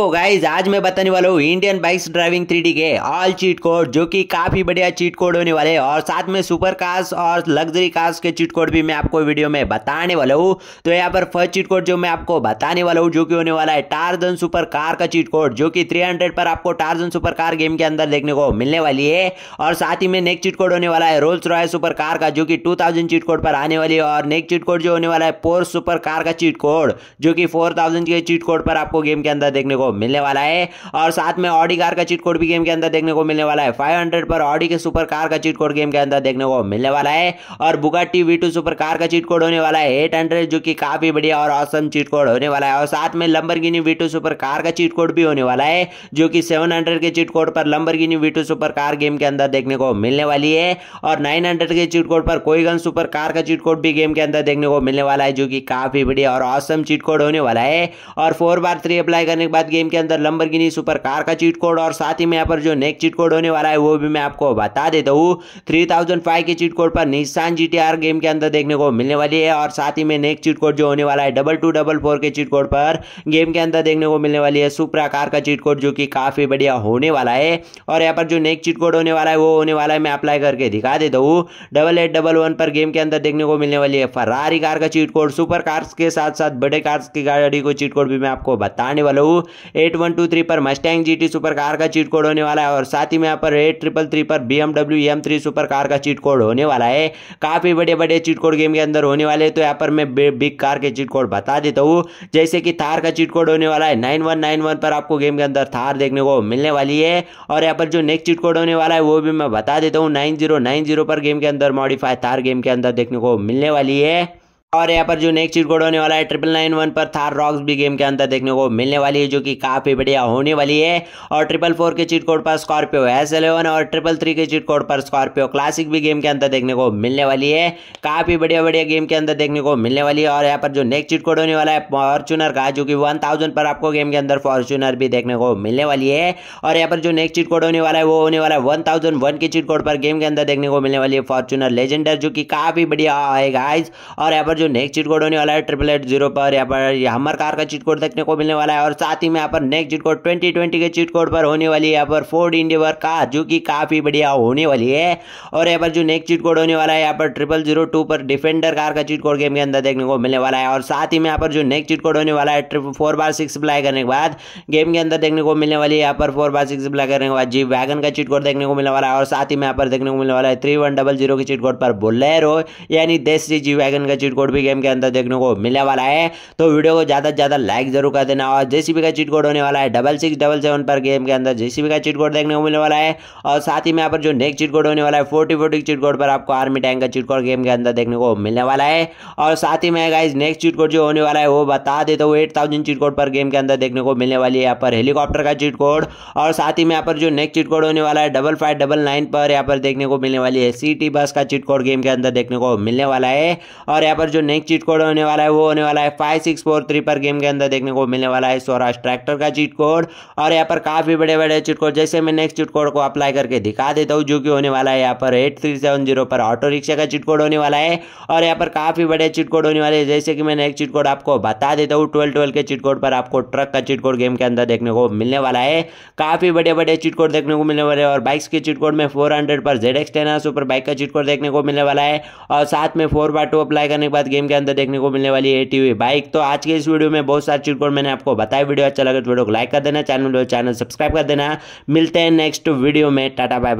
तो गाइज आज मैं बताने वाला हूँ इंडियन बाइक्स ड्राइविंग थ्री के ऑल चीट कोड जो कि काफी बढ़िया चीट कोड होने वाले हैं और साथ में सुपर कार्स और लग्जरी कार्स के चीट कोड भी मैं आपको वीडियो में बताने वाला हूँ तो यहाँ पर फर्स्ट चीट कोड जो मैं आपको बताने वाला हूँ जो कि होने वाला है टारजन सुपर कार का चीट कोड जो कि थ्री पर आपको टारजन सुपर कार गेम के अंदर देखने को मिलने वाली है और साथ ही में नेक्स्ट चीट कोड होने वाला है रोल्स रॉय सुपर कार का जो कि टू चीट कोड पर आने वाली है और नेक्स्ट चीट कोड जो होने वाला है पोर्स सुपर कार का चीट कोड जो कि फोर के चीट कोड पर आपको गेम के अंदर देखने को मिलने वाला है और साथ में ऑडी कार का चीट कोड भी गेम के अंदर देखने को मिलने वाला है 500 पर ऑडी के सुपर कार का चीट कोड गेम के अंदर देखने को मिलने वाला है और Bugatti V two super car का चीट कोड होने वाला है एट जो कि काफी बढ़िया और औसम चीट कोड होने वाला है और साथ में लंबर गिनी सुपर कार का चीट कोड भी होने वाला है जो कि सेवन के चीट कोड पर Lamborghini super car game के अंदर देखने को मिलने वाली है और नाइन के चीट कोड पर कोई गन सुपर कार का चीट कोड भी गेम के अंदर देखने को मिलने वाला है जो कि काफी बढ़िया और औसम चीट कोड होने वाला है और फोर बार थ्री अप्लाई करने के बाद गेम के अंदर लंबरगिनी सुपर कार का चीट कोड और साथ ही में यहाँ पर जो नेक्स्ट चीट कोड होने वाला है वो भी मैं आपको बता देता हूँ थ्री थाउजेंड फाइव के चीट कोड पर Nissan G T R game के अंदर देखने को मिलने वाली है और साथ ही में नेक्स्ट चीट कोड जो होने वाला है डबल टू डबल फोर के चीट कोड पर गेम के अंदर देखने को मिलने वाली है सुपर कार का चीट कोड जो कि काफ़ी बढ़िया होने वाला है और यहाँ पर जो नेक्स्ट चीट कोड होने वाला है वो होने वाला है मैं अप्लाई करके दिखा देता हूँ डबल एट डबल वन पर गेम के अंदर देखने को मिलने वाली है फरारी कार का चीट कोड सुपर कार्स के साथ साथ बड़े कार्स की गाड़ी को चीट कोड भी मैं आपको बताने वाला हूँ एट वन टू थ्री पर मस्टैंग जी सुपर कार का चीट कोड होने वाला है और साथ ही में यहाँ पर एट ट्रिपल थ्री पर BMW M three super car का चीट कोड होने वाला है काफ़ी बड़े बड़े चीट कोड गेम के अंदर होने वाले तो यहाँ पर मैं बिग कार के चीट कोड बता देता हूँ जैसे कि थार का चीट कोड होने वाला है नाइन वन नाइन वन पर आपको गेम के अंदर थार देखने को मिलने वाली है और यहाँ पर जो नेक्स्ट चीट कोड होने वाला है वो भी मैं बता देता हूँ नाइन जीरो नाइन जीरो पर गेम के अंदर मॉडिफाई थार गेम के अंदर देखने को मिलने वाली है और यहाँ पर जो नेक्स्ट चीट कोड होने वाला है ट्रिपल नाइन वन पर थार रॉक्स भी गेम के अंदर देखने को मिलने वाली है जो कि काफी बढ़िया होने वाली है और ट्रिपल फोर के चीट कोड पर स्कॉर्पियो एस एलेवन और ट्रिपल थ्री के चीट कोड पर स्कॉर्पियो क्लासिक भी गेम के अंदर देखने को मिलने वाली है काफी बढ़िया बढ़िया गेम के अंदर देखने को मिलने वाली है और यहाँ पर जो नेक्स्ट चीट कोड होने वाला है फॉर्चुनर का जो कि वन थाउजेंड पर आपको गेम के अंदर फॉर्चुनर भी देखने को मिलने वाली है और यहाँ पर जो नेक्स्ट चीट कोड होने वाला है वो होने वाला है वन थाउजेंड वन के चीट कोड पर गेम के अंदर देखने को मिलने वाली है फॉर्चुनर लेजेंडर जो कि काफी बढ़िया है गाइज और यहाँ पर जो नेक्स्ट चीट कोड होने वाला है ट्रिपल एट जीरो पर यहाँ पर हमर कार का चीट कोड देखने को मिलने वाला है और साथ ही में यहाँ पर next cheat code twenty twenty के चीट कोड पर होने वाली है यहाँ पर फोर्ड इंडिवर कार जो कि काफ़ी बढ़िया होने वाली है और यहाँ पर जो नेक्स्ट चीट कोड होने वाला है यहाँ पर ट्रिपल जीरो टू पर डिफेंडर कार का चीट कोड गेम के अंदर देखने को मिलने वाला है और साथ ही में यहाँ पर जो नेक्स्ट चीट कोड होने वाला है triple four bar six apply करने के बाद गेम के अंदर देखने को मिलने वाली है यहाँ पर फोर बार सिक्स अप्लाई करने के बाद जी वैगन का चीट कोड देखने को मिलने वाला है और साथ ही में यहाँ पर देखने को मिलने वाला है थ्री वन डबल जीरो के चीट कोड पर बोलेरो यानी देसी जी वैगन का चीट कोड कोड भी गेम के अंदर देखने को मिलने वाला है तो वीडियो को ज़्यादा से ज़्यादा लाइक जरूर कर देना और जेसीबी का चीट कोड होने वाला है डबल सिक्स डबल सेवन पर गेम के अंदर जेसीबी का चीट कोड देखने को मिलने वाला है और साथ ही में यहाँ पर जो नेक्स्ट चीट कोड होने वाला है फोर्टी फोर्टी चीट कोड पर आपको आर्मी टैंक का चीट कोड गेम के अंदर देखने को मिलने वाला है और साथ ही में इस नेक्स्ट चीट कोड जो होने वाला है वो बता देता हूँ एट थाउजेंड चीट कोड पर गेम के अंदर देखने को मिलने वाली है यहाँ पर हेलीकॉप्टर का चीट कोड और साथ ही में यहाँ पर जो नेक्स्ट चीट कोड होने वाला है डबल फाइव डबल नाइन पर यहाँ पर देखने को मिलने वाली है सिटी बस का चीट कोड गेम के अंदर देखने को मिलने वाला है और यहाँ पर जो जो नेक्स्ट चीट कोड होने वाला है वो होने वाला है फाइव सिक्स फोर थ्री पर गेम के अंदर देखने को मिलने वाला है सोराज ट्रैक्टर का चीट कोड और यहाँ पर काफ़ी बड़े बड़े चीट कोड जैसे मैं नेक्स्ट चीट कोड को अप्लाई करके दिखा देता हूँ जो कि होने वाला है यहाँ पर एट थ्री सेवन जीरो पर ऑटो रिक्शा का चीट कोड होने वाला है और यहाँ पर काफ़ी बड़े चीट कोड होने वाले हैं जैसे कि मैं नेक्स्ट चीट कोड आपको बता देता हूँ ट्वेल्व ट्वेल्व के चीट कोड पर आपको ट्रक का चीट कोड गेम के अंदर देखने को मिलने वाला है काफ़ी बड़े बड़े चीट कोड देखने को मिलने वाले और बाइक्स के चीट कोड में फोर हंड्रेड पर Z X ten super bike का चीट कोड देखने को मिलने वाला है और साथ में फोर बार टू अप्लाई करने के बाद गेम के अंदर देखने को मिलने वाली है टीवी बाइक तो आज के इस वीडियो में बहुत सारे चिटकोड मैंने आपको बताया वीडियो अच्छा लगे तो वीडियो को लाइक कर देना चैनल चैनल सब्सक्राइब कर देना मिलते हैं नेक्स्ट वीडियो में टाटा बाय बाय